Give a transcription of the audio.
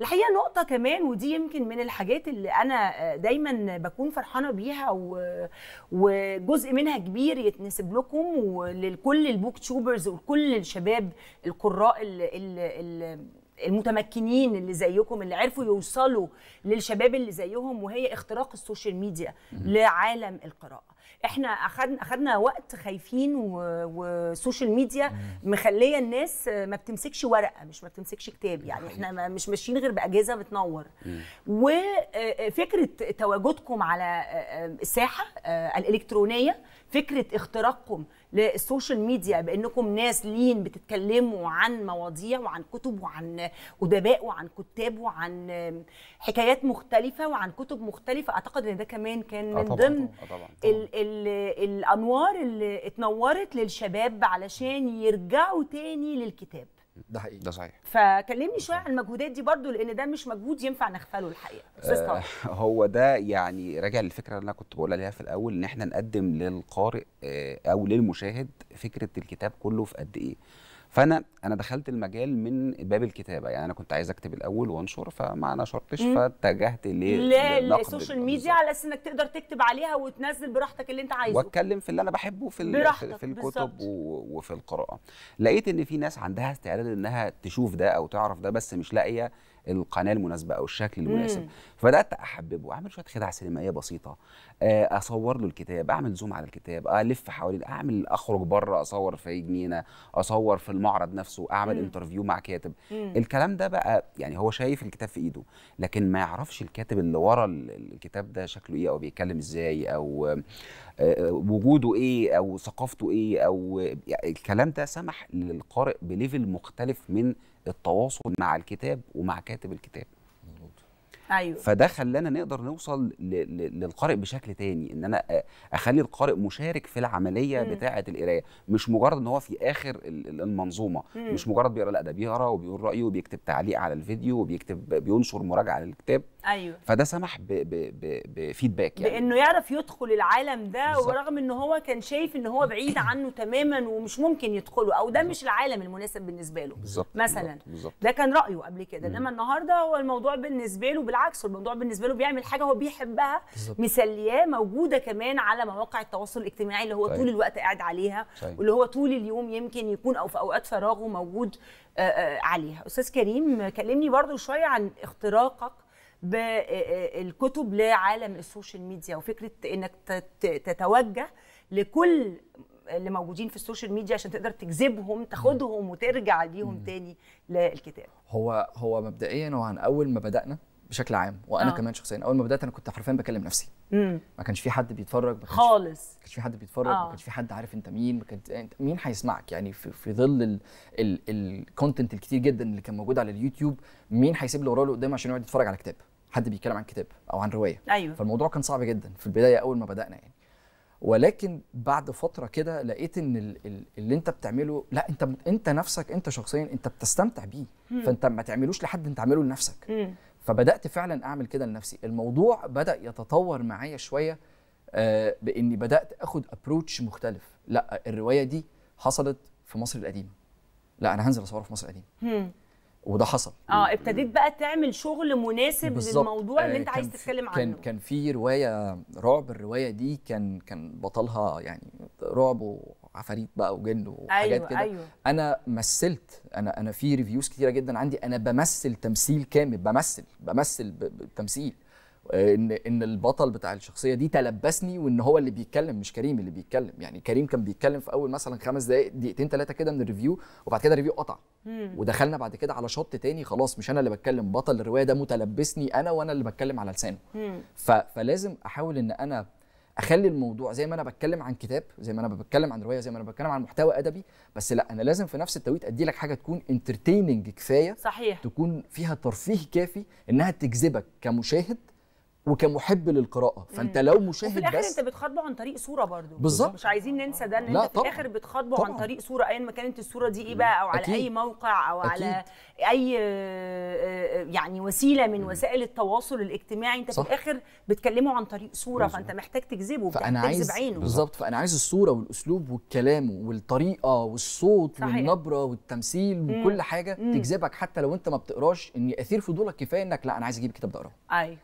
الحقيقه نقطه كمان ودي يمكن من الحاجات اللي انا آه، دايما بكون فرحانه بيها و... وجزء منها كبير يتنسب لكم ولكل البوك تشوبرز ولكل الشباب القراء المتمكنين اللي زيكم اللي عرفوا يوصلوا للشباب اللي زيهم وهي اختراق السوشيال ميديا لعالم القراءه احنا اخذنا اخذنا وقت خايفين وسوشيال ميديا مخليه الناس ما بتمسكش ورقه مش ما بتمسكش كتاب يعني احنا مش ماشيين غير باجهزه بتنور وفكره آه، آه، تواجدكم على آه، الساحه الالكترونيه فكره اختراقكم للسوشيال ميديا بانكم ناس لين بتتكلموا عن مواضيع وعن كتب وعن ادباء وعن كتاب وعن حكايات مختلفه وعن كتب مختلفه اعتقد ان ده كمان كان من ضمن الانوار اللي اتنورت للشباب علشان يرجعوا تاني للكتاب ده حقيقي ده صحيح فكلمني شويه عن المجهودات دي برضو لان ده مش مجهود ينفع نغفله الحقيقه آه هو ده يعني راجع للفكره اللي انا كنت بقول عليها في الاول ان احنا نقدم للقارئ آه، او للمشاهد فكره الكتاب كله في قد ايه فانا انا دخلت المجال من باب الكتابه يعني انا كنت عايز اكتب الاول وانشر فما نشرتش فاتجهت للسوشيال ميديا على اساس انك تقدر تكتب عليها وتنزل براحتك اللي انت عايزه واتكلم في اللي انا بحبه في في الكتب وفي القراءه لقيت ان في ناس عندها استعداد انها تشوف ده او تعرف ده بس مش لاقيه القناه المناسبه او الشكل المناسب فبدات احببه اعمل شويه خدع سينمائيه بسيطه آه، اصور له الكتاب اعمل زوم على الكتاب الف حوالين اعمل اخرج بره اصور في جنينه اصور في المعرض نفسه اعمل انترفيو مع كاتب مم. الكلام ده بقى يعني هو شايف الكتاب في ايده لكن ما يعرفش الكاتب اللي ورا الكتاب ده شكله ايه او بيتكلم ازاي او آه، وجوده ايه او ثقافته ايه او يعني الكلام ده سمح للقارئ بليفل مختلف من التواصل مع الكتاب ومع كاتب الكتاب ايوه فده خلانا نقدر نوصل للقارئ بشكل تاني ان انا اخلي القارئ مشارك في العمليه مم. بتاعه القرايه مش مجرد ان هو في اخر المنظومه مم. مش مجرد بيقرا لا ده بيقرا وبيقول رايه وبيكتب تعليق على الفيديو وبيكتب بينشر مراجعه للكتاب ايوه فده سمح بفيدباك يعني بانه يعرف يدخل العالم ده بالزبط. ورغم ان هو كان شايف ان هو بعيد عنه تماما ومش ممكن يدخله او ده بالزبط. مش العالم المناسب بالنسبه له بالزبط. مثلا بالزبط. ده كان رايه قبل كده انما النهارده هو الموضوع بالنسبه له بالعكس الموضوع بالنسبه له بيعمل حاجه هو بيحبها مسلياه موجوده كمان على مواقع التواصل الاجتماعي اللي هو طيب. طول الوقت قاعد عليها طيب. واللي هو طول اليوم يمكن يكون او في اوقات فراغه موجود آآ آه، آآ آه، عليها استاذ كريم كلمني برضو شويه عن اختراقك بالكتب لعالم السوشيال ميديا وفكره انك تتوجه لكل اللي موجودين في السوشيال ميديا عشان تقدر تجذبهم تاخدهم وترجع ليهم تاني للكتاب هو هو مبدئيا وعن اول ما بدانا بشكل عام وانا آه. كمان شخصيا اول ما بدات انا كنت حرفيا بكلم نفسي مم. ما كانش في حد بيتفرج ما كانش خالص ما كانش في حد بيتفرج آه. ما كانش في حد عارف انت مين ما كانت انت مين هيسمعك يعني في, في ظل الكونتنت الكتير جدا اللي كان موجود على اليوتيوب مين هيسيب اللي وراه اللي قدامه عشان يقعد يتفرج على كتاب حد بيتكلم عن كتاب او عن روايه ايوه فالموضوع كان صعب جدا في البدايه اول ما بدانا يعني ولكن بعد فتره كده لقيت ان اللي انت بتعمله لا انت انت نفسك انت شخصيا انت بتستمتع بيه فانت ما تعملوش لحد انت تعمله لنفسك فبدات فعلا اعمل كده لنفسي الموضوع بدا يتطور معايا شويه آه، باني بدات اخد ابروتش مختلف لا الروايه دي حصلت في مصر القديمه لا انا هنزل اصورها في مصر القديمه وده حصل اه ابتديت بقى تعمل شغل مناسب بالزبط. للموضوع اللي آه، انت عايز تتكلم عنه كان كان في روايه رعب الروايه دي كان كان بطلها يعني رعب وعفاريت بقى وجن وحاجات أيوة كده أيوة. انا مثلت انا انا في ريفيوز كتيره جدا عندي انا بمثل تمثيل كامل بمثل بمثل بتمثيل ان ان البطل بتاع الشخصيه دي تلبسني وان هو اللي بيتكلم مش كريم اللي بيتكلم يعني كريم كان بيتكلم في اول مثلا خمس دقائق دقيقتين ثلاثه كده من الريفيو وبعد كده الريفيو قطع ودخلنا بعد كده على شوط تاني خلاص مش انا اللي بتكلم بطل الروايه ده متلبسني انا وانا اللي بتكلم على لسانه فلازم احاول ان انا اخلي الموضوع زي ما انا بتكلم عن كتاب زي ما انا بتكلم عن روايه زي ما انا بتكلم عن محتوى ادبي بس لا انا لازم في نفس التوقيت ادي لك حاجه تكون انترتيننج كفايه صحيح تكون فيها ترفيه كافي انها تجذبك كمشاهد وكمحب للقراءه فانت لو مشاهد وفي الاخر بس انت بتخاطبه عن طريق صوره برضو بالظبط مش عايزين ننسى ده ان انت في الاخر بتخاطبه طبعًا. عن طريق صوره ايا ما كانت الصوره دي ايه بقى او على أكيد. اي موقع او أكيد. على اي آه، آه، يعني وسيله من وسائل التواصل الاجتماعي انت صح. في الاخر بتكلمه عن طريق صوره بالزبط. فانت محتاج تجذبه فأنا عايز عينه بالظبط فانا عايز الصوره والاسلوب والكلام والطريقه والصوت صحيح. والنبره والتمثيل وكل حاجه مم. تجذبك حتى لو انت ما بتقراش ان ياثير فضولك كفايه انك لا انا عايز اجيب الكتاب ده اقراه أيوه.